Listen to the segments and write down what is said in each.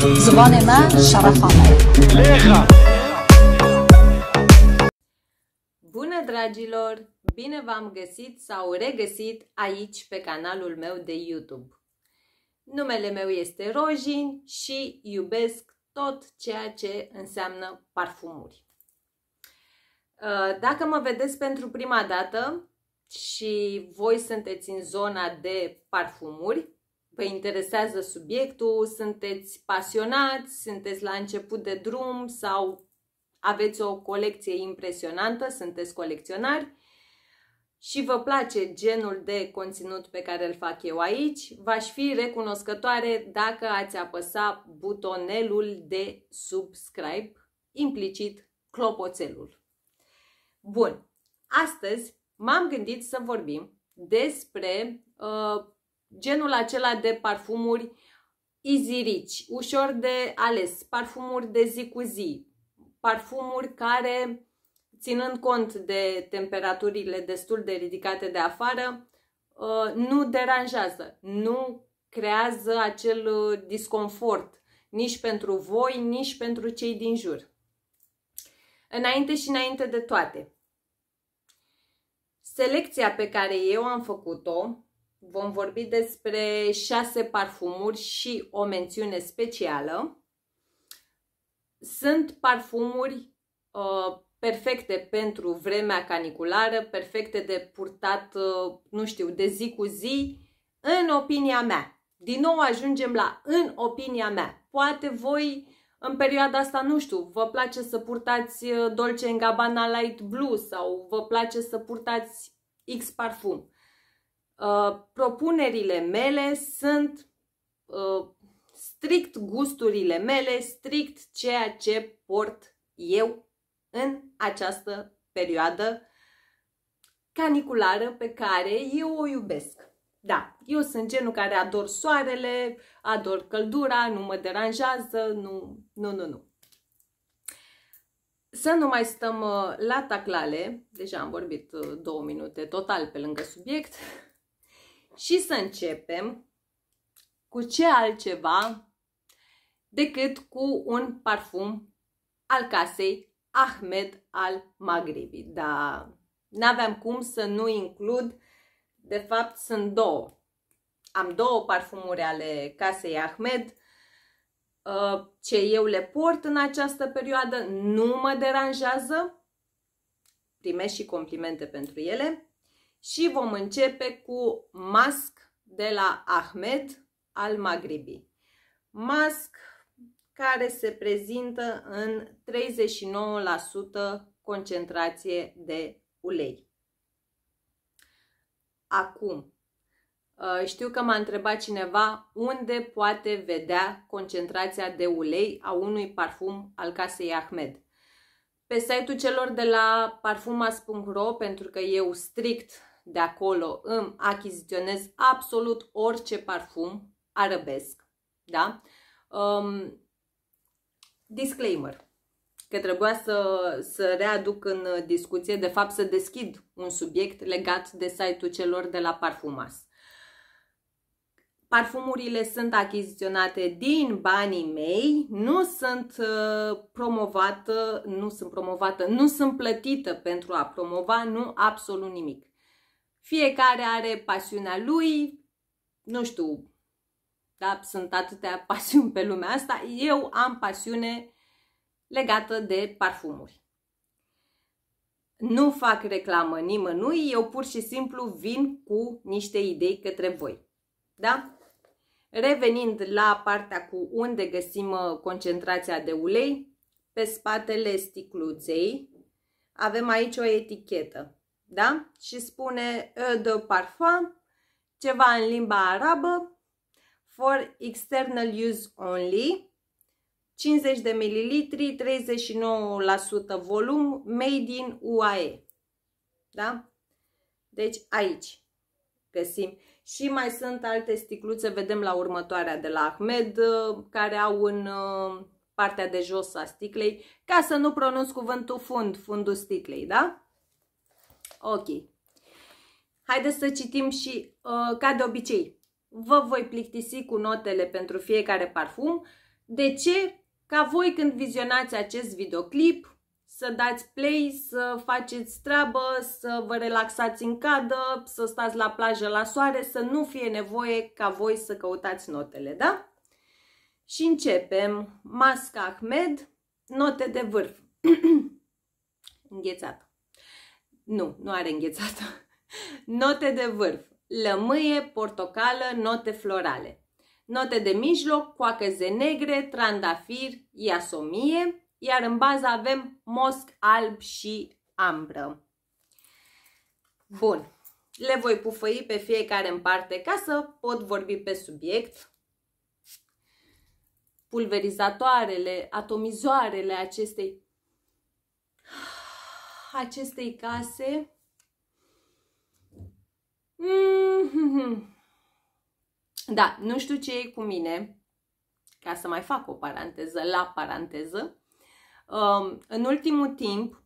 زبان me شرف Bună dragilor! Bine v-am găsit sau regăsit aici pe canalul meu de YouTube. Numele meu este Rojin și iubesc tot ceea ce înseamnă parfumuri. Uh, dacă mă vedeți pentru prima dată și voi sunteți în zona de parfumuri, vă păi, interesează subiectul, sunteți pasionați, sunteți la început de drum sau aveți o colecție impresionantă, sunteți colecționari și vă place genul de conținut pe care îl fac eu aici, v-aș fi recunoscătoare dacă ați apăsa butonelul de subscribe, implicit clopoțelul. Bun, astăzi m-am gândit să vorbim despre uh, genul acela de parfumuri easy rich, ușor de ales, parfumuri de zi cu zi, parfumuri care, ținând cont de temperaturile destul de ridicate de afară, uh, nu deranjează, nu creează acel uh, disconfort nici pentru voi, nici pentru cei din jur. Înainte și înainte de toate, selecția pe care eu am făcut-o vom vorbi despre șase parfumuri și o mențiune specială. Sunt parfumuri uh, perfecte pentru vremea caniculară, perfecte de purtat, uh, nu știu, de zi cu zi, în opinia mea. Din nou ajungem la în opinia mea. Poate voi în perioada asta, nu știu, vă place să purtați uh, Dolce Gabbana Light Blue sau vă place să purtați X parfum Uh, propunerile mele sunt uh, strict gusturile mele, strict ceea ce port eu în această perioadă caniculară pe care eu o iubesc. Da, eu sunt genul care ador soarele, ador căldura, nu mă deranjează, nu, nu, nu, nu. Să nu mai stăm uh, la taclale, deja am vorbit uh, două minute total pe lângă subiect, și să începem cu ce altceva decât cu un parfum al casei Ahmed al Maghribi. Da, n-aveam cum să nu includ, de fapt sunt două. Am două parfumuri ale casei Ahmed, uh, ce eu le port în această perioadă, nu mă deranjează, primesc și complimente pentru ele și vom începe cu Mask de la Ahmed al Maghribi. Mask care se prezintă în 39% concentrație de ulei. Acum, uh, știu că m-a întrebat cineva unde poate vedea concentrația de ulei a unui parfum al casei Ahmed. Pe site-ul celor de la parfumas.ro, pentru că eu strict de acolo îmi achiziționez absolut orice parfum arabesc. Da? Um, disclaimer că trebuia să, să readuc în discuție, de fapt să deschid un subiect legat de site-ul celor de la Parfumas. Parfumurile sunt achiziționate din banii mei, nu sunt uh, promovată, nu sunt promovată, nu sunt plătită pentru a promova, nu absolut nimic. Fiecare are pasiunea lui, nu știu, da, sunt atâtea pasiuni pe lumea asta. Eu am pasiune legată de parfumuri. Nu fac reclamă nimănui, eu pur și simplu vin cu niște idei către voi. Da? Revenind la partea cu unde găsim uh, concentrația de ulei, pe spatele sticluței avem aici o etichetă da? Și spune de parfum, ceva în limba arabă, for external use only, 50 de mililitri, 39% volum, made in UAE. Da? Deci aici găsim. Și mai sunt alte sticluțe, vedem la următoarea de la Ahmed, uh, care au în uh, partea de jos a sticlei, ca să nu pronunț cuvântul fund, fundul sticlei, da? Ok. Haideți să citim și, uh, ca de obicei, vă voi plictisi cu notele pentru fiecare parfum. De ce? Ca voi când vizionați acest videoclip, să dați play, să faceți treabă, să vă relaxați în cadă, să stați la plajă la soare, să nu fie nevoie ca voi să căutați notele, da? Și începem. Masca Ahmed, note de vârf. Înghețată. Nu, nu are înghețată. Note de vârf. Lămâie, portocală, note florale. Note de mijloc, coacăze negre, trandafir, iasomie, iar în bază avem mosc alb și ambră. Bun, le voi pufăi pe fiecare în parte ca să pot vorbi pe subiect. Pulverizatoarele, atomizoarele acestei acestei case. Mm-hmm. Da, nu știu ce e cu mine, ca să mai fac o paranteză la paranteză. Um, în ultimul timp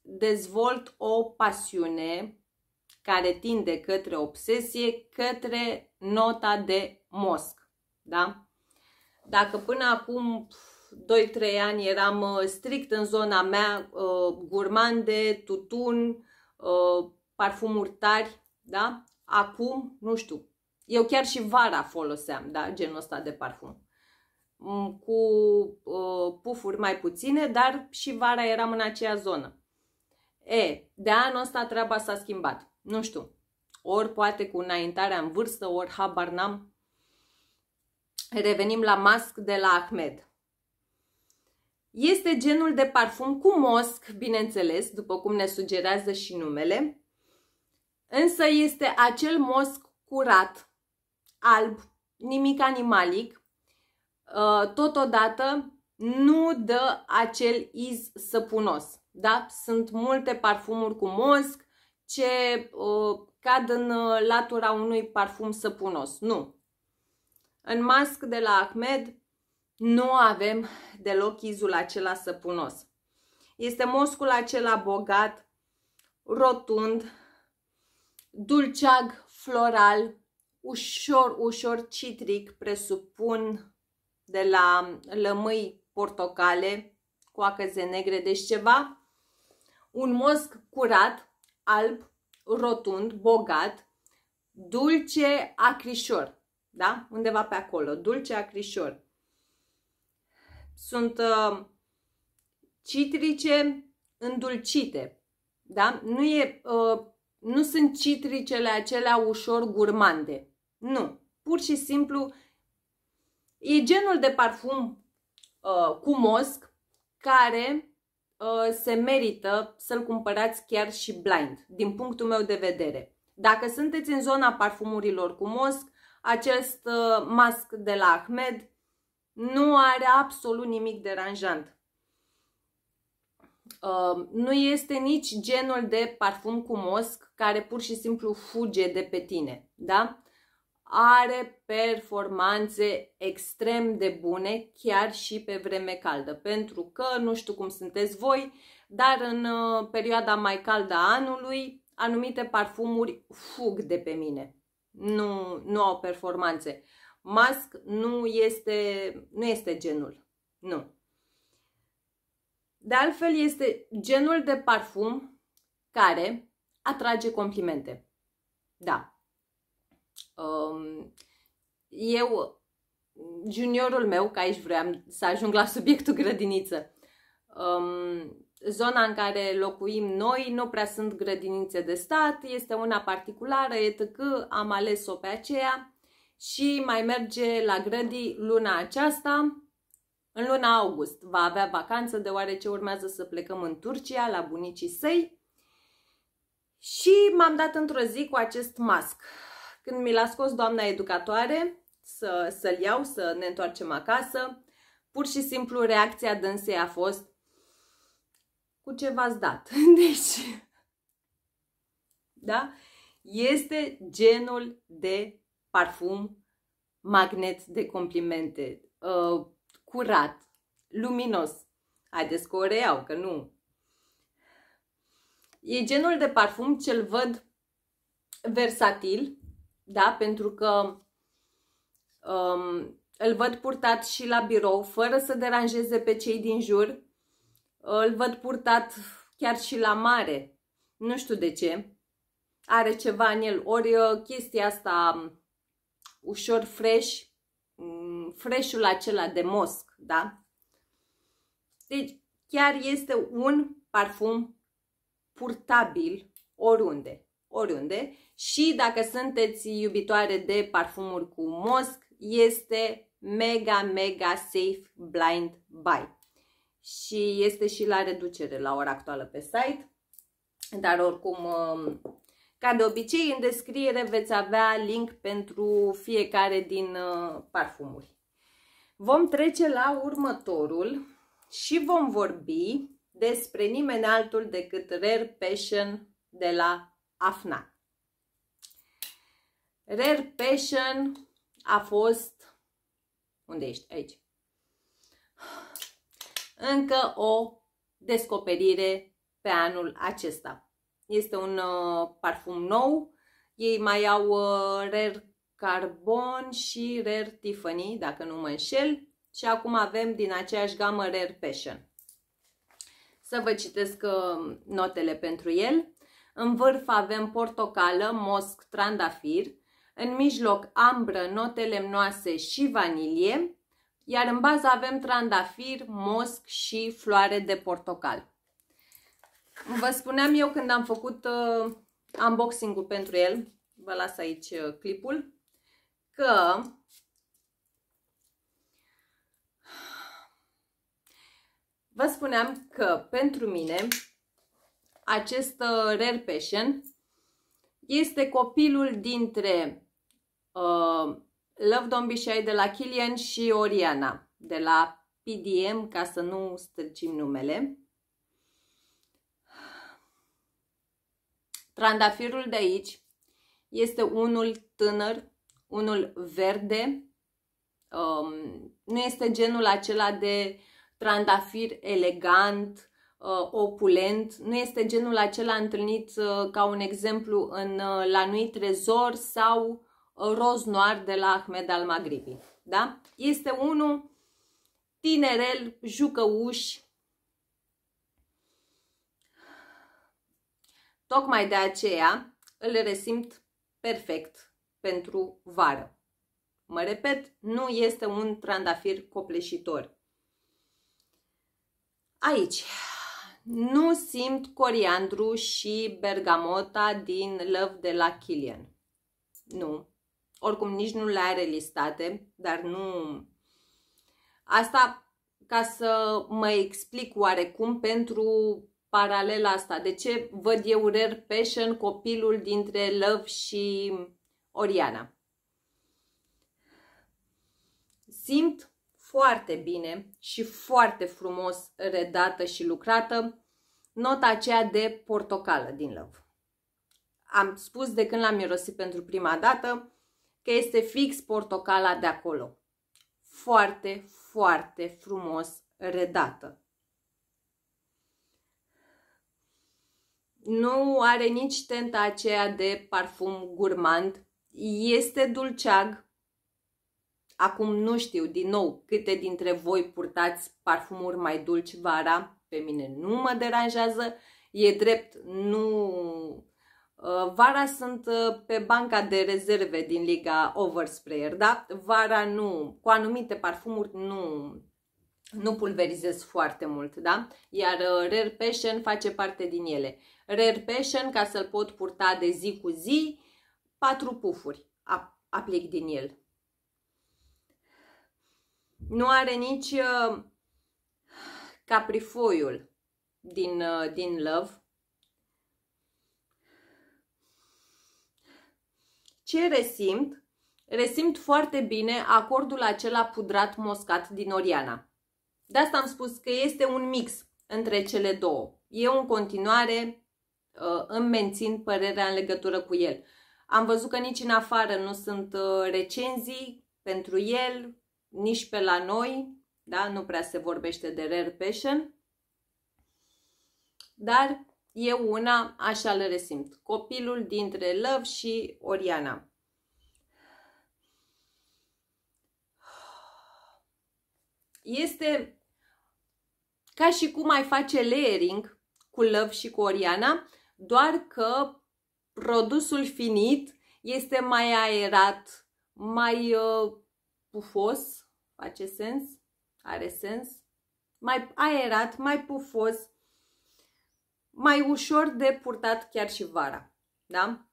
dezvolt o pasiune care tinde către obsesie, către nota de mosc. Da? Dacă până acum pf, 2-3 ani eram uh, strict în zona mea uh, gurmande, tutun, uh, parfumuri tari, da? Acum, nu știu, eu chiar și vara foloseam, da, genul ăsta de parfum. Mm, cu uh, pufuri mai puține, dar și vara eram în aceea zonă. E, de anul ăsta treaba s-a schimbat. Nu știu, ori poate cu înaintarea în vârstă, ori habar n-am. Revenim la mask de la Ahmed. Este genul de parfum cu mosc, bineînțeles, după cum ne sugerează și numele, însă este acel mosc curat, alb, nimic animalic, uh, totodată nu dă acel iz săpunos. Da? Sunt multe parfumuri cu mosc ce uh, cad în uh, latura unui parfum săpunos. Nu. În mask de la Ahmed nu avem deloc izul acela săpunos. Este moscul acela bogat, rotund, dulceag, floral, ușor, ușor citric, presupun de la lămâi portocale, coacăze negre, deci ceva. Un mosc curat, alb, rotund, bogat, dulce acrișor, da? Undeva pe acolo, dulce acrișor sunt uh, citrice îndulcite. Da? Nu, e, uh, nu sunt citricele acelea ușor gurmande. Nu. Pur și simplu e genul de parfum uh, cu mosc care se merită să-l cumpărați chiar și blind, din punctul meu de vedere. Dacă sunteți în zona parfumurilor cu mosc, acest mask de la Ahmed nu are absolut nimic deranjant. Uh, nu este nici genul de parfum cu mosc care pur și simplu fuge de pe tine, da? Are performanțe extrem de bune chiar și pe vreme caldă, pentru că nu știu cum sunteți voi, dar în uh, perioada mai caldă a anului, anumite parfumuri fug de pe mine. Nu, nu au performanțe. Musk nu este, nu este genul. Nu. De altfel, este genul de parfum care atrage complimente. Da. Um, eu, juniorul meu, ca aici vreau să ajung la subiectul grădiniță, um, zona în care locuim noi nu prea sunt grădinițe de stat, este una particulară, etc. Am ales-o pe aceea și mai merge la grădii luna aceasta. În luna august va avea vacanță deoarece urmează să plecăm în Turcia la bunicii săi. Și m-am dat într-o zi cu acest mask. Când mi l-a scos doamna educatoare să, să iau, să ne întoarcem acasă, pur și simplu reacția dânsei a fost cu ce v-ați dat. Deci, da? Este genul de parfum, magnet de complimente, uh, curat, luminos. Haideți că o reiau, că nu. E genul de parfum ce-l văd versatil, da? pentru că um, îl văd purtat și la birou, fără să deranjeze pe cei din jur. Îl văd purtat chiar și la mare. Nu știu de ce. Are ceva în el. Ori uh, chestia asta ușor fresh, mm, freșul acela de mosc, da? Deci chiar este un parfum purtabil oriunde, oriunde și dacă sunteți iubitoare de parfumuri cu mosc, este mega, mega safe blind buy. Și este și la reducere la ora actuală pe site, dar oricum um, ca de obicei, în descriere veți avea link pentru fiecare din uh, parfumuri. Vom trece la următorul și vom vorbi despre nimeni altul decât Rare Passion de la Afna. Rare Passion a fost... Unde ești? Aici. Încă o descoperire pe anul acesta. Este un uh, parfum nou. Ei mai au uh, Rare Carbon și Rare Tiffany, dacă nu mă înșel. Și acum avem din aceeași gamă Rare Passion. Să vă citesc uh, notele pentru el. În vârf avem portocală, mosc, trandafir. În mijloc ambră, note lemnoase și vanilie. Iar în bază avem trandafir, mosc și floare de portocal. Vă spuneam eu când am făcut uh, unboxing-ul pentru el, vă las aici uh, clipul, că vă spuneam că pentru mine acest uh, Rare Passion este copilul dintre uh, Love Don't Be Shy de la Killian și Oriana de la PDM, ca să nu străcim numele. Trandafirul de aici este unul tânăr, unul verde, um, nu este genul acela de trandafir elegant, uh, opulent, nu este genul acela întâlnit uh, ca un exemplu în uh, La noi Trezor sau uh, Roz Noir de la Ahmed al Maghribi. Da? Este unul tinerel, jucăuș, Tocmai de aceea îl resimt perfect pentru vară. Mă repet, nu este un trandafir copleșitor. Aici, nu simt coriandru și bergamota din Love de la Killian. Nu. Oricum, nici nu le are listate, dar nu... Asta ca să mă explic oarecum pentru paralela asta. De ce văd eu rare passion, copilul dintre Love și Oriana? Simt foarte bine și foarte frumos redată și lucrată nota aceea de portocală din Love. Am spus de când l-am mirosit pentru prima dată că este fix portocala de acolo. Foarte, foarte frumos redată nu are nici tenta aceea de parfum gurmand, este dulceag. Acum nu știu din nou câte dintre voi purtați parfumuri mai dulci vara, pe mine nu mă deranjează, e drept, nu... Uh, vara sunt uh, pe banca de rezerve din liga Oversprayer, da? Vara nu, cu anumite parfumuri nu nu pulverizez foarte mult, da? Iar uh, Rare Passion face parte din ele. Rare Passion, ca să-l pot purta de zi cu zi, patru pufuri aplic din el. Nu are nici uh, caprifoiul din, uh, din Love. Ce resimt? Resimt foarte bine acordul acela pudrat moscat din Oriana. De asta am spus că este un mix între cele două. Eu în continuare uh, îmi mențin părerea în legătură cu el. Am văzut că nici în afară nu sunt uh, recenzii pentru el, nici pe la noi, da? nu prea se vorbește de rare passion, dar eu una așa le resimt. Copilul dintre Love și Oriana. Este ca și cum ai face layering cu Love și cu Oriana, doar că produsul finit este mai aerat, mai uh, pufos, face sens, are sens, mai aerat, mai pufos, mai ușor de purtat chiar și vara. Da?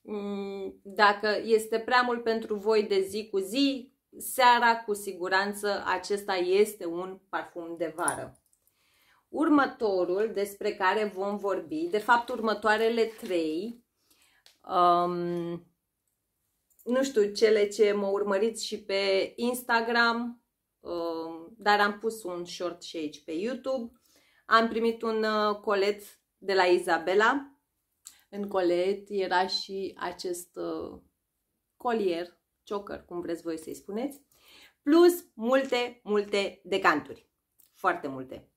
Mm, dacă este prea mult pentru voi de zi cu zi, seara cu siguranță acesta este un parfum de vară. Următorul despre care vom vorbi, de fapt următoarele trei, um, nu știu, cele ce mă urmăriți și pe Instagram, um, dar am pus un short și aici pe YouTube. Am primit un uh, colet de la Isabela. În colet era și acest uh, colier cioker, cum vreți voi să-i spuneți, plus multe, multe decanturi. Foarte multe.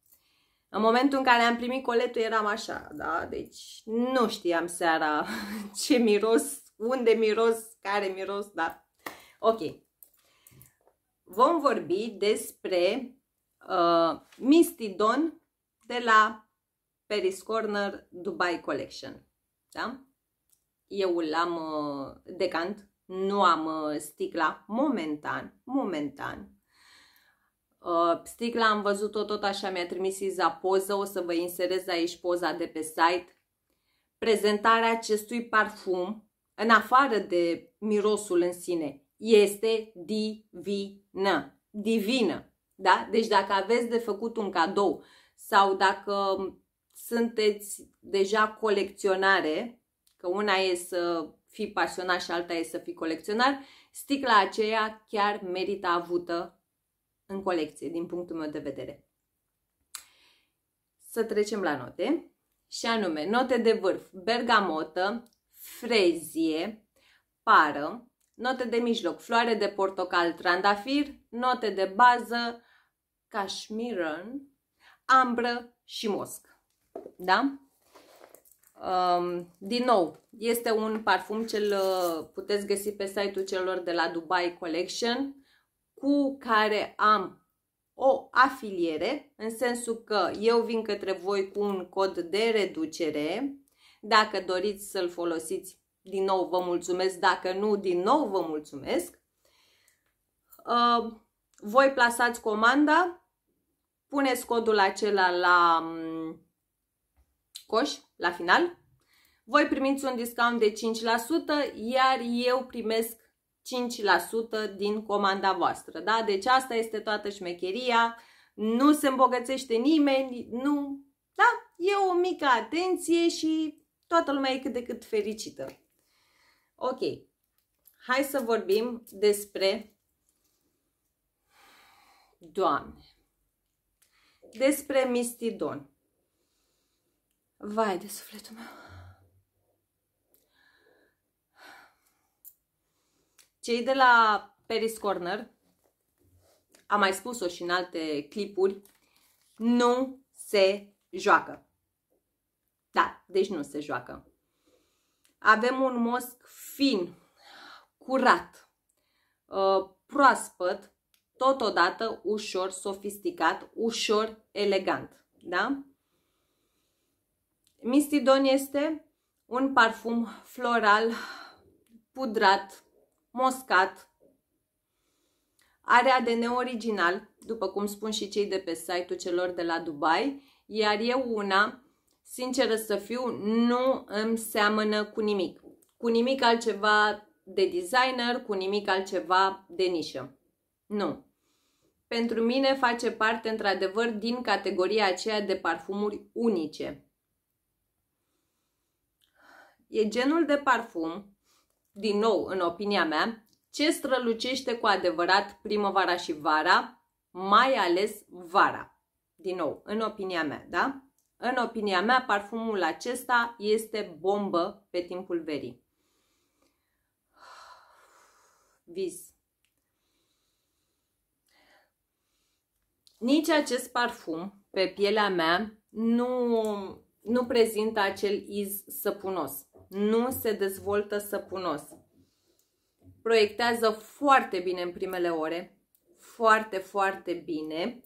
În momentul în care am primit coletul eram așa, da? Deci nu știam seara ce miros, unde miros, care miros, da? Ok. Vom vorbi despre uh, Misty Don de la Paris Corner Dubai Collection. Da? Eu l-am uh, decant nu am uh, sticla momentan, momentan. Uh, sticla am văzut-o tot așa, mi-a trimis Iza poză, o să vă inserez aici poza de pe site. Prezentarea acestui parfum, în afară de mirosul în sine, este divină. Divină. Da? Deci dacă aveți de făcut un cadou sau dacă sunteți deja colecționare, că una e să fii pasionat și alta e să fii colecționar, sticla aceea chiar merită avută în colecție, din punctul meu de vedere. Să trecem la note. Și anume, note de vârf, bergamotă, frezie, pară, note de mijloc, floare de portocal, trandafir, note de bază, cashmere, ambră și mosc. Da? Um, din nou, este un parfum ce îl uh, puteți găsi pe site-ul celor de la Dubai Collection cu care am o afiliere, în sensul că eu vin către voi cu un cod de reducere. Dacă doriți să-l folosiți, din nou vă mulțumesc, dacă nu, din nou vă mulțumesc. Uh, voi plasați comanda, puneți codul acela la um, coș la final, voi primiți un discount de 5%, iar eu primesc 5% din comanda voastră. Da? Deci asta este toată șmecheria, nu se îmbogățește nimeni, nu. Da? E o mică atenție și toată lumea e cât de cât fericită. Ok, hai să vorbim despre Doamne, despre Mistidon. Vai de sufletul meu! Cei de la Paris Corner, am mai spus-o și în alte clipuri, nu se joacă. Da, deci nu se joacă. Avem un mosc fin, curat, uh, proaspăt, totodată ușor sofisticat, ușor elegant. Da? Mistidon este un parfum floral, pudrat, moscat. Are ADN original, după cum spun și cei de pe site-ul celor de la Dubai, iar eu una, sinceră să fiu, nu îmi seamănă cu nimic. Cu nimic altceva de designer, cu nimic altceva de nișă. Nu. Pentru mine face parte, într-adevăr, din categoria aceea de parfumuri unice. E genul de parfum, din nou în opinia mea, ce strălucește cu adevărat primăvara și vara, mai ales vara. Din nou, în opinia mea, da? În opinia mea, parfumul acesta este bombă pe timpul verii. Vis. Nici acest parfum pe pielea mea nu, nu prezintă acel iz săpunos. Nu se dezvoltă săpunos. Proiectează foarte bine în primele ore, foarte, foarte bine,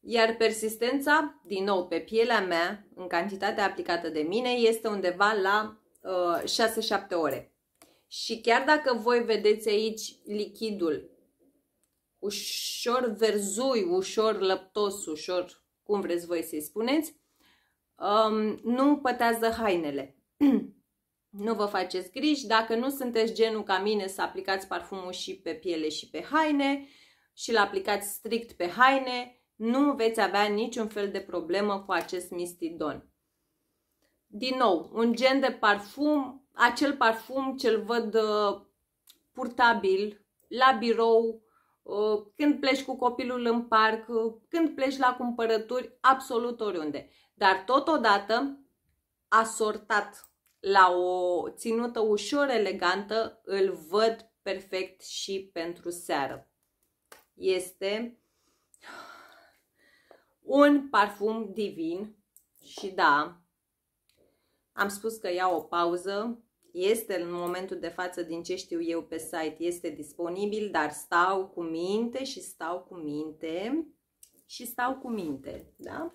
iar persistența, din nou, pe pielea mea, în cantitatea aplicată de mine, este undeva la uh, 6-7 ore. Și chiar dacă voi vedeți aici lichidul ușor verzui, ușor lăptos, ușor cum vreți voi să-i spuneți, um, nu împătează hainele. Nu vă faceți griji, dacă nu sunteți genul ca mine să aplicați parfumul și pe piele și pe haine și îl aplicați strict pe haine, nu veți avea niciun fel de problemă cu acest mistidon. Din nou, un gen de parfum, acel parfum ce-l văd uh, purtabil la birou, uh, când pleci cu copilul în parc, uh, când pleci la cumpărături, absolut oriunde. Dar totodată asortat la o ținută ușor elegantă, îl văd perfect și pentru seară. Este un parfum divin și da, am spus că iau o pauză, este în momentul de față din ce știu eu pe site, este disponibil, dar stau cu minte și stau cu minte și stau cu minte, da?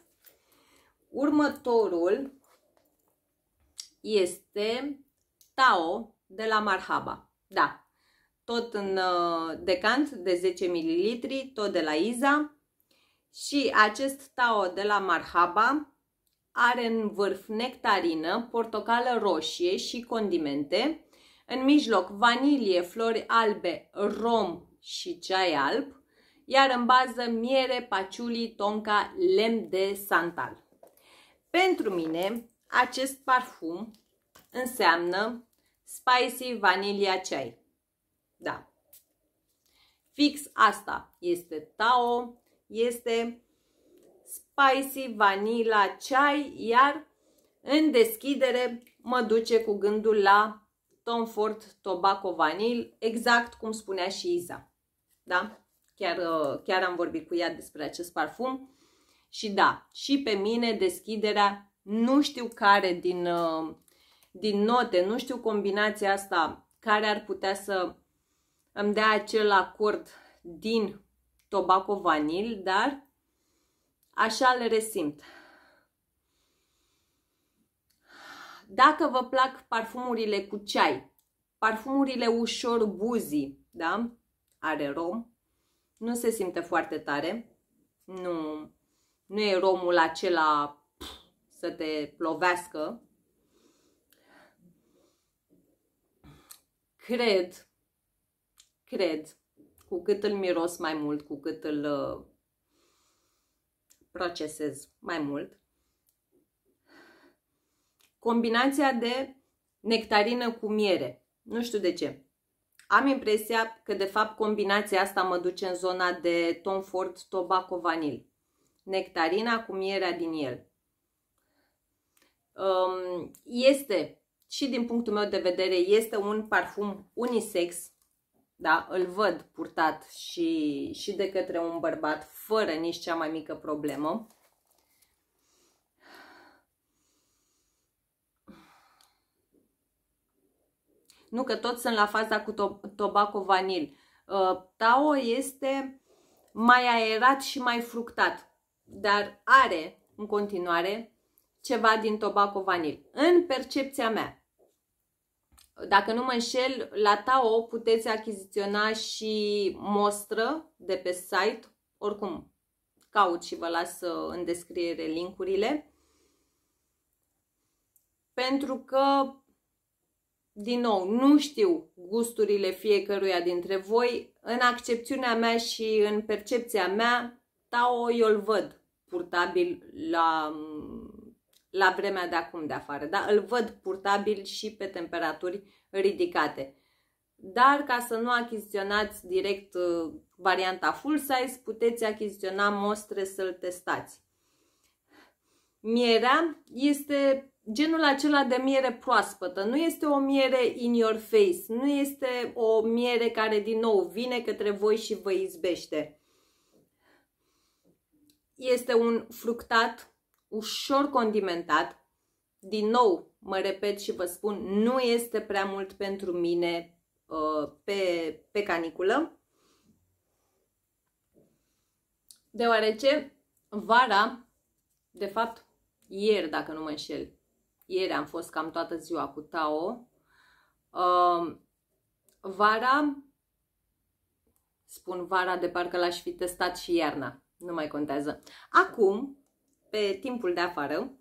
Următorul este Tao de la Marhaba. Da, tot în uh, decant de 10 ml, tot de la Iza. Și acest Tao de la Marhaba are în vârf nectarină, portocală roșie și condimente, în mijloc vanilie, flori albe, rom și ceai alb, iar în bază miere, paciuli, tonca, lemn de santal. Pentru mine, acest parfum înseamnă Spicy Vanilla Chai. Da. Fix asta este Tao, este Spicy Vanilla Chai, iar în deschidere mă duce cu gândul la Tom Ford Tobacco Vanil, exact cum spunea și Iza. Da? Chiar, uh, chiar am vorbit cu ea despre acest parfum. Și da, și pe mine deschiderea nu știu care din, uh, din note, nu știu combinația asta care ar putea să îmi dea acel acord din tobacco vanil, dar așa le resimt. Dacă vă plac parfumurile cu ceai, parfumurile ușor buzi, da? Are rom. Nu se simte foarte tare. Nu, nu e romul acela să te lovească. Cred, cred, cu cât îl miros mai mult, cu cât îl uh, procesez mai mult, combinația de nectarină cu miere. Nu știu de ce. Am impresia că, de fapt, combinația asta mă duce în zona de Tom Ford Tobacco Vanil. Nectarina cu mierea din el. Um, este, și din punctul meu de vedere, este un parfum unisex. Da? Îl văd purtat și, și de către un bărbat fără nici cea mai mică problemă. Nu că toți sunt la faza cu to tobacco vanil. Uh, tao este mai aerat și mai fructat, dar are în continuare ceva din Tobacco Vanil. În percepția mea, dacă nu mă înșel, la Tao puteți achiziționa și mostră de pe site. Oricum, caut și vă las uh, în descriere linkurile. Pentru că, din nou, nu știu gusturile fiecăruia dintre voi. În accepțiunea mea și în percepția mea, Tao eu îl văd purtabil la mm, la vremea de acum de afară, da? Îl văd purtabil și pe temperaturi ridicate. Dar ca să nu achiziționați direct uh, varianta full size, puteți achiziționa mostre să-l testați. Mierea este genul acela de miere proaspătă, nu este o miere in your face, nu este o miere care din nou vine către voi și vă izbește. Este un fructat ușor condimentat. Din nou, mă repet și vă spun, nu este prea mult pentru mine uh, pe, pe caniculă, deoarece vara, de fapt, ieri, dacă nu mă înșel, ieri am fost cam toată ziua cu Tao, uh, vara, spun vara de parcă l-aș fi testat și iarna, nu mai contează. Acum, pe timpul de afară,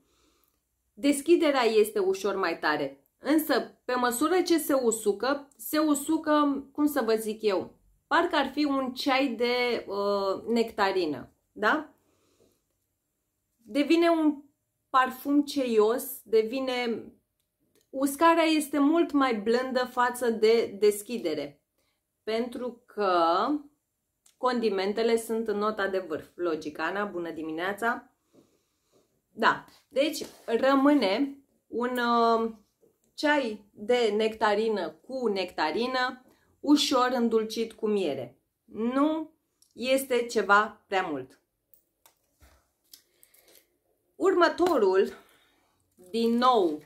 deschiderea este ușor mai tare. Însă, pe măsură ce se usucă, se usucă, cum să vă zic eu, parcă ar fi un ceai de uh, nectarină, da? Devine un parfum ceios, devine... Uscarea este mult mai blândă față de deschidere, pentru că condimentele sunt în nota de vârf. Logicana, bună dimineața! Da, deci rămâne un uh, ceai de nectarină cu nectarină, ușor îndulcit cu miere. Nu este ceva prea mult. Următorul, din nou,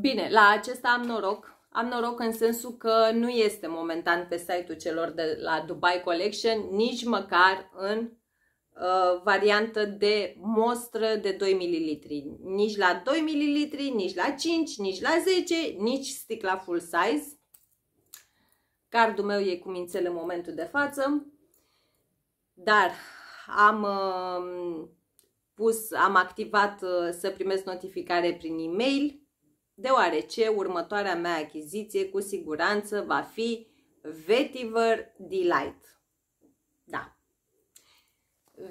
bine, la acesta am noroc, am noroc în sensul că nu este momentan pe site-ul celor de la Dubai Collection, nici măcar în Uh, variantă de mostră de 2 ml. Nici la 2 ml, nici la 5, nici la 10, nici sticla full size. Cardul meu e cu mințel în momentul de față, dar am um, pus, am activat uh, să primesc notificare prin e-mail, deoarece următoarea mea achiziție cu siguranță va fi Vetiver Delight. Da,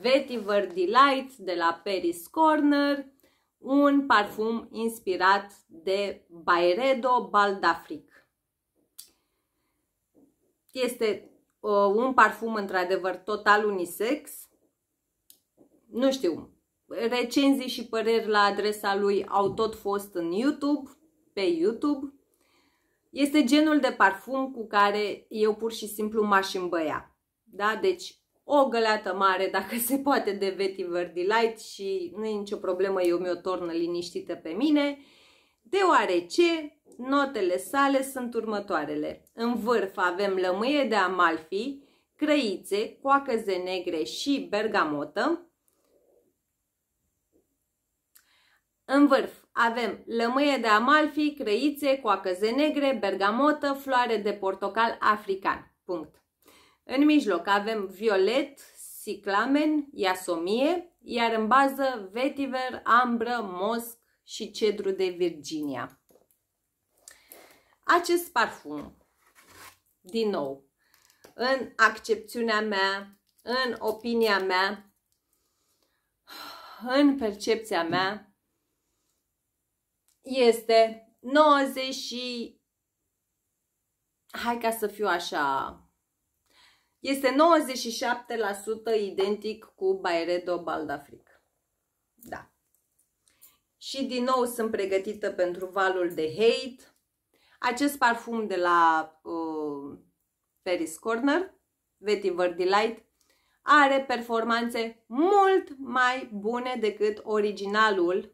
Vetiver Delight de la Paris Corner, un parfum inspirat de Bayredo Baldafric. Este uh, un parfum într-adevăr total unisex. Nu știu, recenzii și păreri la adresa lui au tot fost în YouTube, pe YouTube. Este genul de parfum cu care eu pur și simplu m-aș îmbăia. Da? Deci o găleată mare, dacă se poate, de vetiver delight și nu e nicio problemă, eu mi-o tornă liniștită pe mine, deoarece notele sale sunt următoarele. În vârf avem lămâie de amalfi, crăițe, coacăze negre și bergamotă. În vârf avem lămâie de amalfi, crăițe, coacăze negre, bergamotă, floare de portocal african. Punct. În mijloc avem violet, ciclamen, iasomie, iar în bază vetiver, ambră, mosc și cedru de Virginia. Acest parfum, din nou, în accepțiunea mea, în opinia mea, în percepția mea, este 90 și... Hai ca să fiu așa este 97% identic cu Bayredo Baldafric. Da. Și din nou sunt pregătită pentru valul de hate. Acest parfum de la uh, Ferris Corner, Vetiver Delight, are performanțe mult mai bune decât originalul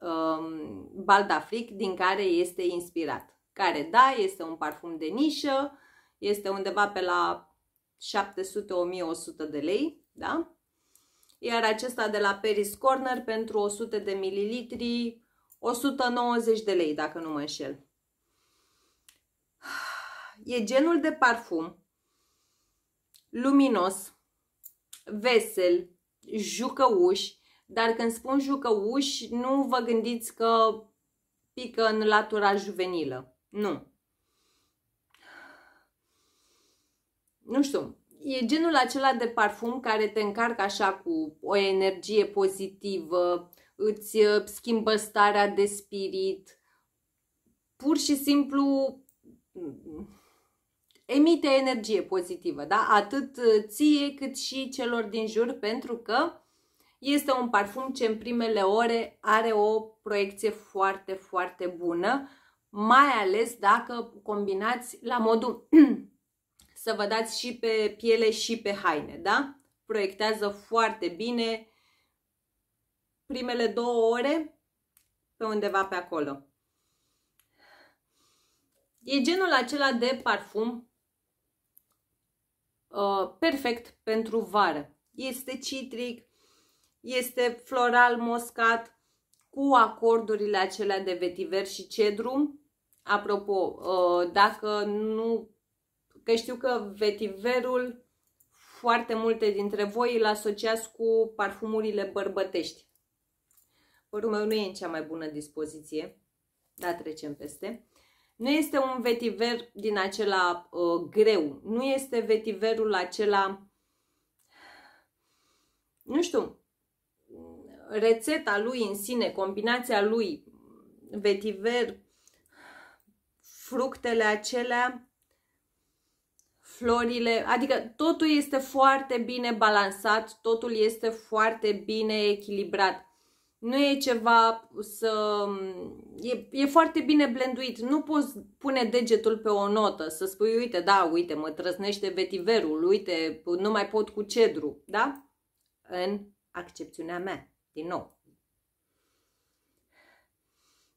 um, Baldafric din care este inspirat. Care, da, este un parfum de nișă, este undeva pe la 700-1100 de lei, da? Iar acesta de la Paris Corner pentru 100 de mililitri, 190 de lei, dacă nu mă înșel. E genul de parfum luminos, vesel, jucăuș, dar când spun jucăuș, nu vă gândiți că pică în latura juvenilă. Nu. nu știu, e genul acela de parfum care te încarcă așa cu o energie pozitivă, îți uh, schimbă starea de spirit, pur și simplu mm, emite energie pozitivă, da? Atât uh, ție cât și celor din jur, pentru că este un parfum ce în primele ore are o proiecție foarte, foarte bună, mai ales dacă combinați la modul să vă dați și pe piele și pe haine, da? Proiectează foarte bine primele două ore pe undeva pe acolo. E genul acela de parfum uh, perfect pentru vară. Este citric, este floral moscat cu acordurile acelea de vetiver și cedru. Apropo, uh, dacă nu Că știu că vetiverul foarte multe dintre voi îl asociați cu parfumurile bărbătești. Părul meu nu e în cea mai bună dispoziție, dar trecem peste. Nu este un vetiver din acela uh, greu, nu este vetiverul acela, nu știu, rețeta lui în sine, combinația lui, vetiver, fructele acelea florile, adică totul este foarte bine balansat, totul este foarte bine echilibrat. Nu e ceva să... E, e foarte bine blenduit. Nu poți pune degetul pe o notă să spui, uite, da, uite, mă trăsnește vetiverul, uite, nu mai pot cu cedru, da? În accepțiunea mea, din nou.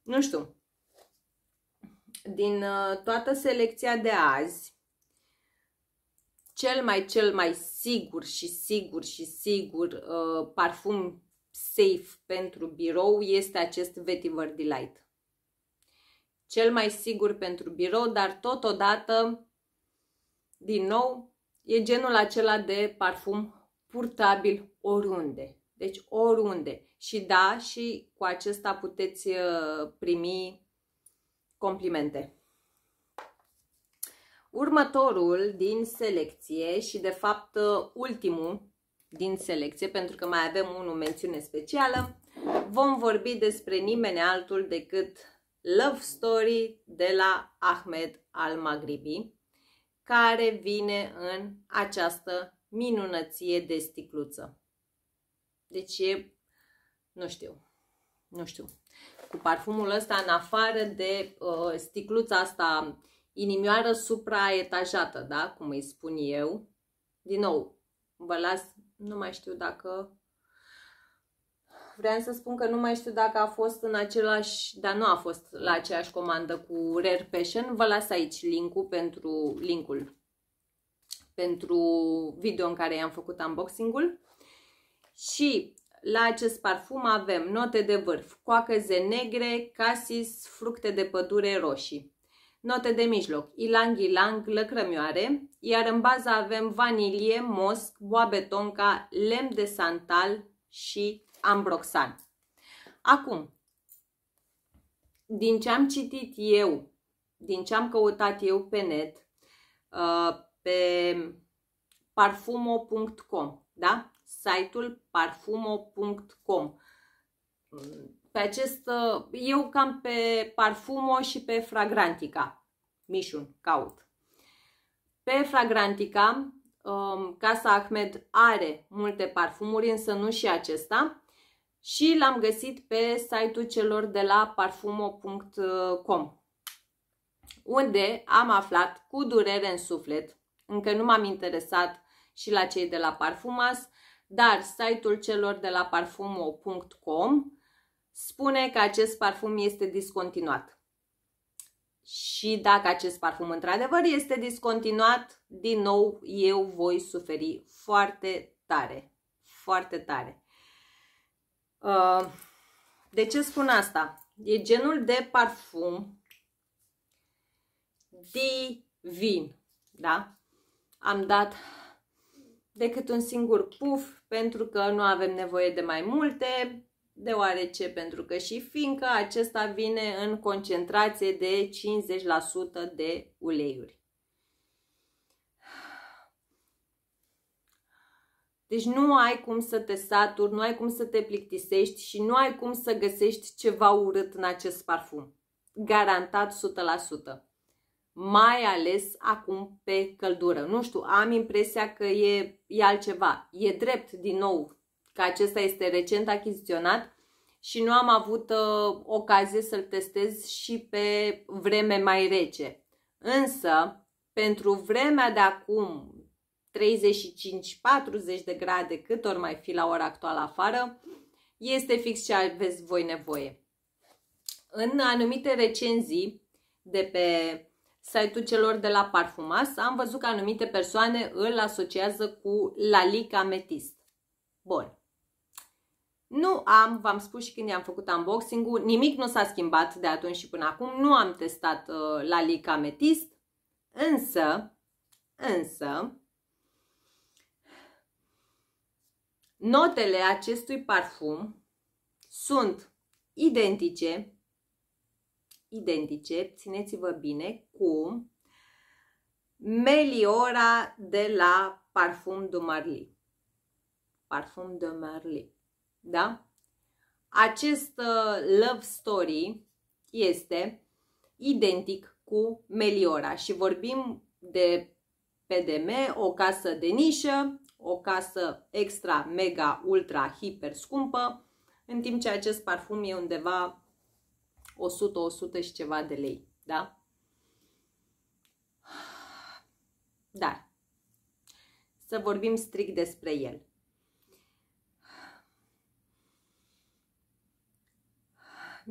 Nu știu. Din uh, toată selecția de azi, cel mai, cel mai sigur și sigur și sigur uh, parfum safe pentru birou este acest Vetiver Delight. Cel mai sigur pentru birou, dar totodată, din nou, e genul acela de parfum purtabil oriunde. Deci oriunde. Și da, și cu acesta puteți uh, primi complimente. Următorul din selecție și de fapt ultimul din selecție, pentru că mai avem unul mențiune specială, vom vorbi despre nimeni altul decât Love Story de la Ahmed Al-Maghribi, care vine în această minunăție de sticluță. Deci e, nu știu, nu știu, cu parfumul ăsta în afară de uh, sticluța asta inimioară supraetajată, da? cum îi spun eu. Din nou, vă las, nu mai știu dacă... Vreau să spun că nu mai știu dacă a fost în același, dar nu a fost la aceeași comandă cu Rare Passion. Vă las aici linkul pentru linkul pentru video în care i-am făcut unboxing-ul. Și la acest parfum avem note de vârf, coacăze negre, casis, fructe de pădure roșii. Note de mijloc, ilang-ilang, lăcrămioare, iar în bază avem vanilie, mosc, boabe tonca, lemn de santal și ambroxan. Acum, din ce am citit eu, din ce am căutat eu pe net, uh, pe parfumo.com, da? Site-ul parfumo.com pe acest, uh, eu cam pe Parfumo și pe Fragrantica. Mișun, caut. Pe Fragrantica, um, Casa Ahmed are multe parfumuri, însă nu și acesta. Și l-am găsit pe site-ul celor de la parfumo.com unde am aflat cu durere în suflet, încă nu m-am interesat și la cei de la Parfumas, dar site-ul celor de la parfumo.com spune că acest parfum este discontinuat. Și dacă acest parfum într-adevăr este discontinuat, din nou eu voi suferi foarte tare. Foarte tare. Uh, de ce spun asta? E genul de parfum divin. Da? Am dat decât un singur puf pentru că nu avem nevoie de mai multe deoarece pentru că și fiindcă acesta vine în concentrație de 50% de uleiuri. Deci nu ai cum să te saturi, nu ai cum să te plictisești și nu ai cum să găsești ceva urât în acest parfum. Garantat 100%. Mai ales acum pe căldură. Nu știu, am impresia că e, e altceva. E drept, din nou, că acesta este recent achiziționat, și nu am avut uh, ocazie să-l testez și pe vreme mai rece. Însă, pentru vremea de acum, 35-40 de grade, cât ori mai fi la ora actuală afară, este fix ce aveți voi nevoie. În anumite recenzii de pe site-ul celor de la Parfumas, am văzut că anumite persoane îl asociază cu lalic ametist. Bun. Nu am, v-am spus și când i-am făcut unboxing-ul, nimic nu s-a schimbat de atunci și până acum, nu am testat uh, la Lica Ametist, însă, însă, notele acestui parfum sunt identice, identice, țineți-vă bine, cu Meliora de la Parfum de Marly. Parfum de Marly da? Acest uh, love story este identic cu Meliora și vorbim de PDM, o casă de nișă, o casă extra, mega, ultra, hiper scumpă, în timp ce acest parfum e undeva 100-100 și ceva de lei, da? Dar să vorbim strict despre el.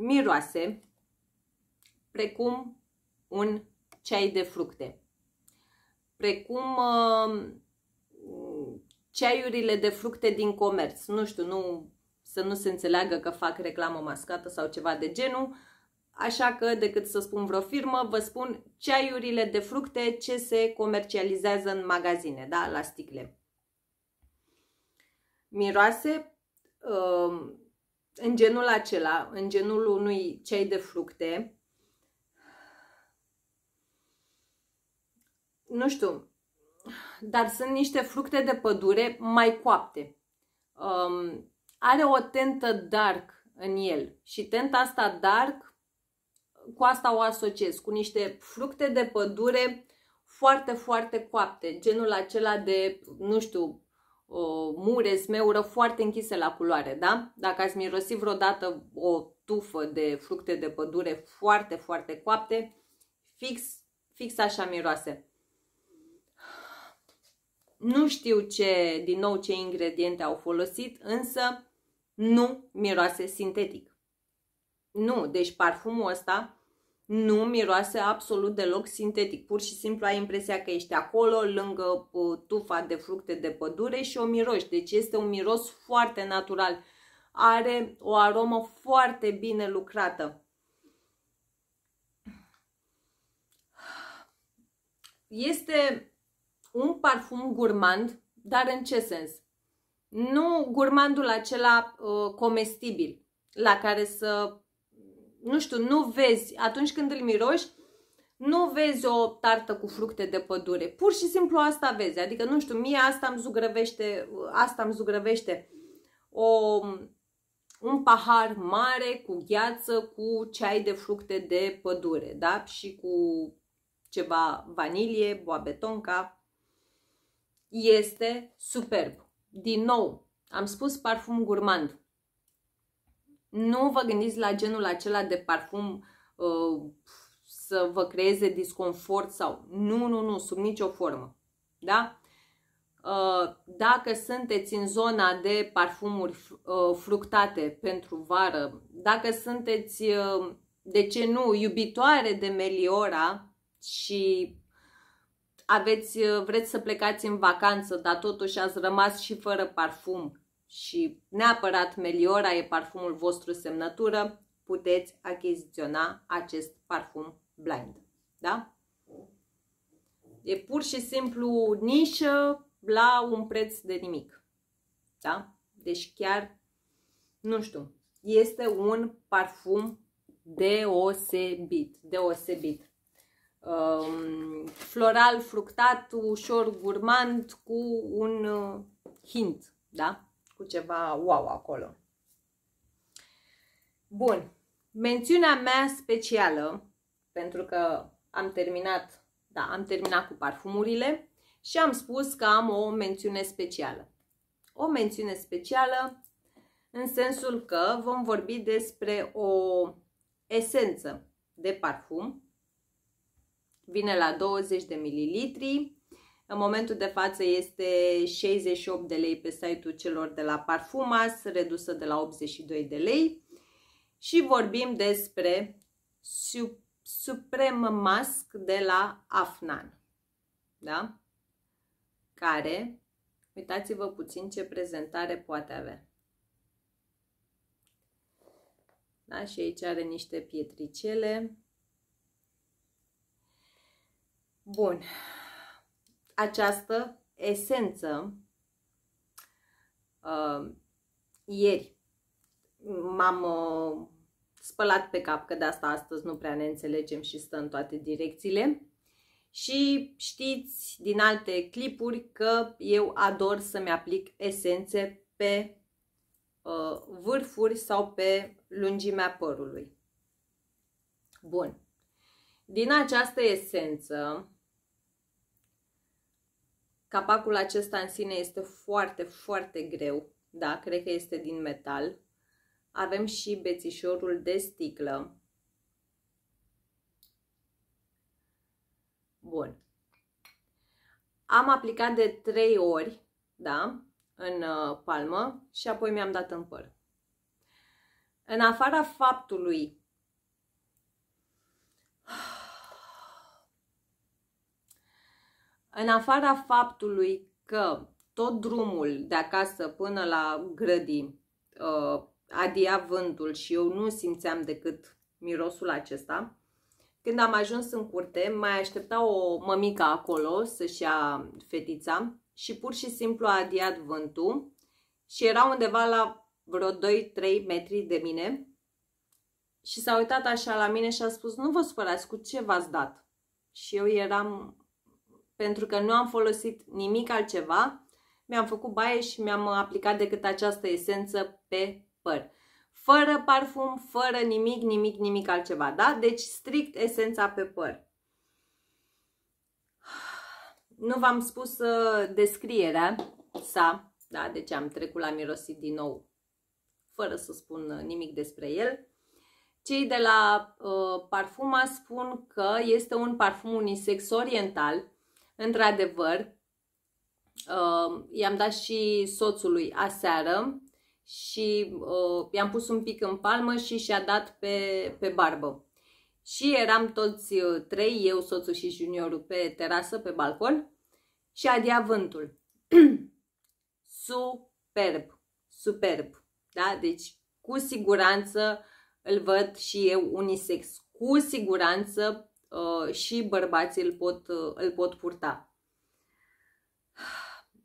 miroase, precum un ceai de fructe, precum uh, ceaiurile de fructe din comerț. Nu știu, nu, să nu se înțeleagă că fac reclamă mascată sau ceva de genul, așa că decât să spun vreo firmă, vă spun ceaiurile de fructe ce se comercializează în magazine, da, la sticle. Miroase, uh, în genul acela, în genul unui ceai de fructe, nu știu, dar sunt niște fructe de pădure mai coapte. Um, are o tentă dark în el și tenta asta dark, cu asta o asociez, cu niște fructe de pădure foarte, foarte coapte, genul acela de, nu știu, mure, smeură foarte închise la culoare, da? Dacă ați mirosit vreodată o tufă de fructe de pădure foarte, foarte coapte, fix, fix așa miroase. Nu știu ce, din nou ce ingrediente au folosit, însă nu miroase sintetic. Nu, deci parfumul ăsta nu miroase absolut deloc sintetic. Pur și simplu ai impresia că ești acolo, lângă uh, tufa de fructe de pădure și o miroși. Deci este un miros foarte natural. Are o aromă foarte bine lucrată. Este un parfum gurmand, dar în ce sens? Nu gurmandul acela uh, comestibil, la care să nu știu, nu vezi, atunci când îl miroși, nu vezi o tartă cu fructe de pădure. Pur și simplu asta vezi. Adică, nu știu, mie asta îmi zugrăvește, asta îmi zugrăvește o, un pahar mare cu gheață, cu ceai de fructe de pădure, da? Și cu ceva vanilie, boabetonca. Este superb. Din nou, am spus parfum gurmand. Nu vă gândiți la genul acela de parfum uh, să vă creeze disconfort sau nu, nu, nu, sub nicio formă. Da? Uh, dacă sunteți în zona de parfumuri uh, fructate pentru vară, dacă sunteți, uh, de ce nu, iubitoare de meliora și aveți, vreți să plecați în vacanță, dar totuși ați rămas și fără parfum, și neapărat Meliora e parfumul vostru semnătură, puteți achiziționa acest parfum blind. Da? E pur și simplu nișă la un preț de nimic. Da? Deci chiar, nu știu, este un parfum deosebit, deosebit. Um, floral, fructat, ușor gurmand, cu un uh, hint, da? cu ceva wow acolo. Bun, mențiunea mea specială, pentru că am terminat, da, am terminat cu parfumurile și am spus că am o mențiune specială. O mențiune specială în sensul că vom vorbi despre o esență de parfum. Vine la 20 de mililitri, în momentul de față este 68 de lei pe site-ul celor de la Parfumas, redusă de la 82 de lei. Și vorbim despre Supreme Mask de la Afnan. Da? Care, uitați-vă puțin ce prezentare poate avea. Da? Și aici are niște pietricele. Bun această esență uh, ieri. M-am uh, spălat pe cap că de asta astăzi nu prea ne înțelegem și stă în toate direcțiile. Și știți din alte clipuri că eu ador să-mi aplic esențe pe uh, vârfuri sau pe lungimea părului. Bun. Din această esență Capacul acesta în sine este foarte, foarte greu. Da, cred că este din metal. Avem și bețișorul de sticlă. Bun. Am aplicat de 3 ori, da, în uh, palmă și apoi mi-am dat în păr. În afara faptului în afara faptului că tot drumul de acasă până la grădi uh, adia vântul și eu nu simțeam decât mirosul acesta, când am ajuns în curte, mai aștepta o mămică acolo să-și ia fetița și pur și simplu a adiat vântul și era undeva la vreo 2-3 metri de mine și s-a uitat așa la mine și a spus, nu vă supărați, cu ce v-ați dat? Și eu eram pentru că nu am folosit nimic altceva. Mi-am făcut baie și mi-am aplicat decât această esență pe păr. Fără parfum, fără nimic, nimic, nimic altceva, da? Deci strict esența pe păr. Nu v-am spus uh, descrierea sa, da? Deci am trecut la mirosit din nou, fără să spun uh, nimic despre el. Cei de la uh, Parfuma spun că este un parfum unisex oriental, Într-adevăr, uh, i-am dat și soțului aseară și uh, i-am pus un pic în palmă și și-a dat pe, pe barbă. Și eram toți uh, trei, eu, soțul și juniorul, pe terasă, pe balcon și adea vântul. superb, superb, da? Deci, cu siguranță îl văd și eu unisex. Cu siguranță Uh, și bărbații îl pot, uh, îl pot purta.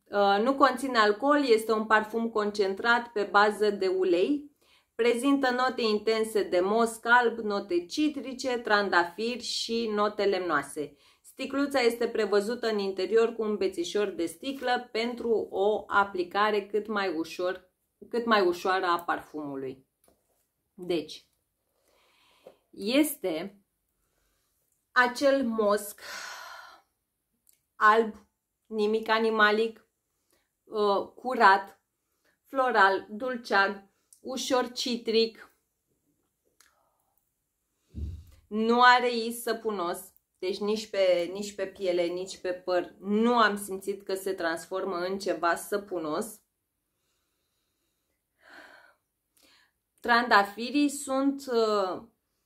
Uh, nu conține alcool, este un parfum concentrat pe bază de ulei. Prezintă note intense de mos calb, note citrice, trandafir și note lemnoase. Sticluța este prevăzută în interior cu un bețișor de sticlă pentru o aplicare cât mai, ușor, cât mai ușoară a parfumului. Deci, este acel mosc alb, nimic animalic, uh, curat, floral, dulceag, ușor citric, nu are is săpunos, deci nici pe, nici pe piele, nici pe păr nu am simțit că se transformă în ceva săpunos. Trandafirii sunt uh,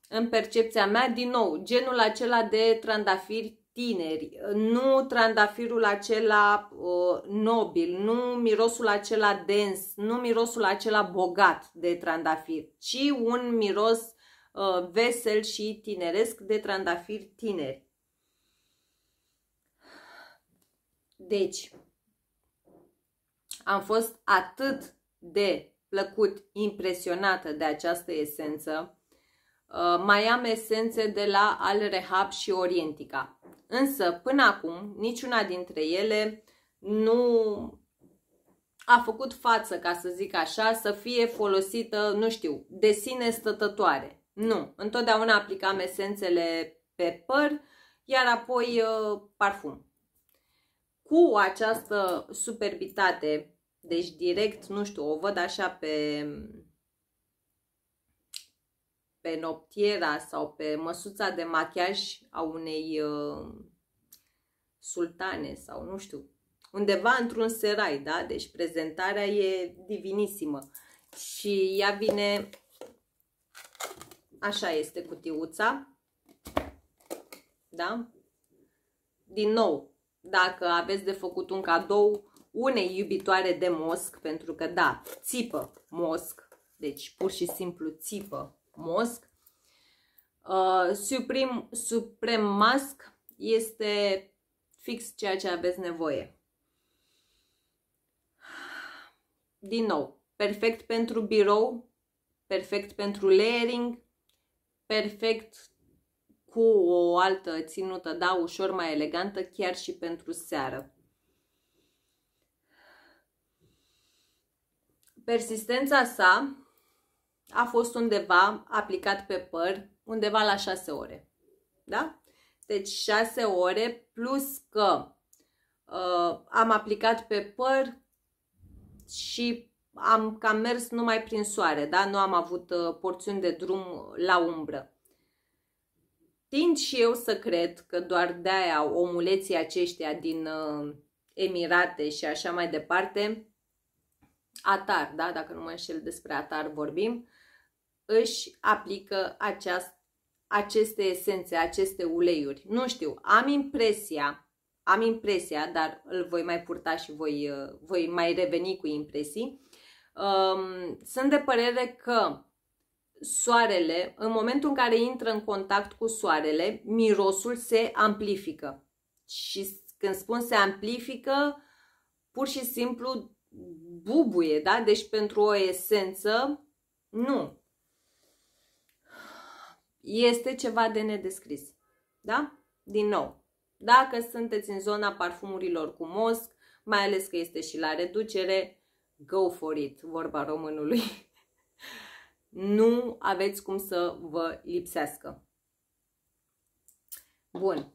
în percepția mea, din nou, genul acela de trandafiri tineri, nu trandafirul acela uh, nobil, nu mirosul acela dens, nu mirosul acela bogat de trandafir, ci un miros uh, vesel și tineresc de trandafiri tineri. Deci, am fost atât de plăcut impresionată de această esență, Uh, mai am esențe de la al rehab și orientica. Însă, până acum, niciuna dintre ele nu a făcut față, ca să zic așa, să fie folosită, nu știu, de sine stătătoare. Nu, întotdeauna aplicam esențele pe păr, iar apoi uh, parfum. Cu această superbitate, deci direct, nu știu, o văd așa pe pe noptiera sau pe măsuța de machiaj a unei uh, sultane sau nu știu, undeva într-un serai, da? Deci prezentarea e divinisimă. Și ea vine, așa este cutiuța, da? Din nou, dacă aveți de făcut un cadou unei iubitoare de mosc, pentru că da, țipă mosc, deci pur și simplu țipă mosc. Uh, Supreme, Supreme Mask este fix ceea ce aveți nevoie. Din nou, perfect pentru birou, perfect pentru layering, perfect cu o altă ținută, da, ușor mai elegantă, chiar și pentru seară. Persistența sa a fost undeva aplicat pe păr, undeva la 6 ore. Da? Deci 6 ore plus că uh, am aplicat pe păr și am cam mers numai prin soare, da? nu am avut uh, porțiuni de drum la umbră. Tind și eu să cred că doar de-aia omuleții aceștia din uh, Emirate și așa mai departe, Atar, da? dacă nu mă înșel despre Atar vorbim, își aplică aceast, aceste esențe, aceste uleiuri. Nu știu, am impresia, am impresia, dar îl voi mai purta și voi, voi mai reveni cu impresii. Um, sunt de părere că soarele, în momentul în care intră în contact cu soarele, mirosul se amplifică. Și când spun se amplifică, pur și simplu bubuie, da? Deci pentru o esență, nu este ceva de nedescris. Da? Din nou, dacă sunteți în zona parfumurilor cu mosc, mai ales că este și la reducere, go for it, vorba românului. nu aveți cum să vă lipsească. Bun.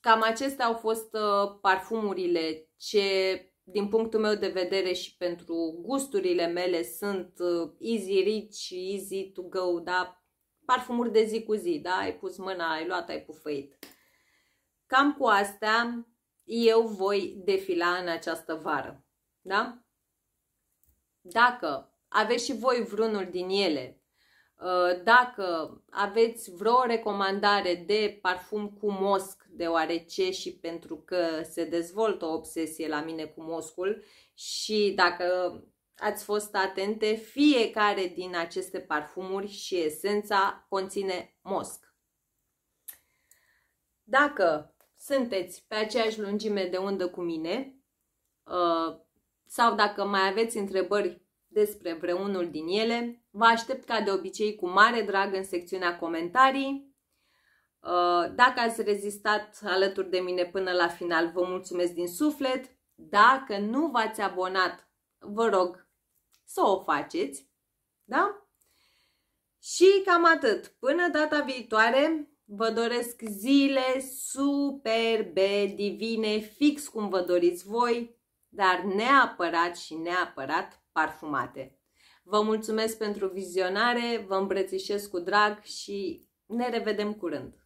Cam acestea au fost uh, parfumurile ce, din punctul meu de vedere și pentru gusturile mele, sunt uh, easy rich, easy to go, da, parfumuri de zi cu zi, da? Ai pus mâna, ai luat, ai pufăit. Cam cu astea eu voi defila în această vară, da? Dacă aveți și voi vreunul din ele, uh, dacă aveți vreo recomandare de parfum cu mosc, deoarece și pentru că se dezvoltă o obsesie la mine cu moscul și dacă ați fost atente, fiecare din aceste parfumuri și esența conține mosc. Dacă sunteți pe aceeași lungime de undă cu mine uh, sau dacă mai aveți întrebări despre vreunul din ele, vă aștept ca de obicei cu mare drag în secțiunea comentarii. Uh, dacă ați rezistat alături de mine până la final, vă mulțumesc din suflet. Dacă nu v-ați abonat, vă rog, să o faceți, da? Și cam atât. Până data viitoare, vă doresc zile superbe, divine, fix cum vă doriți voi, dar neapărat și neapărat parfumate. Vă mulțumesc pentru vizionare, vă îmbrățișez cu drag și ne revedem curând!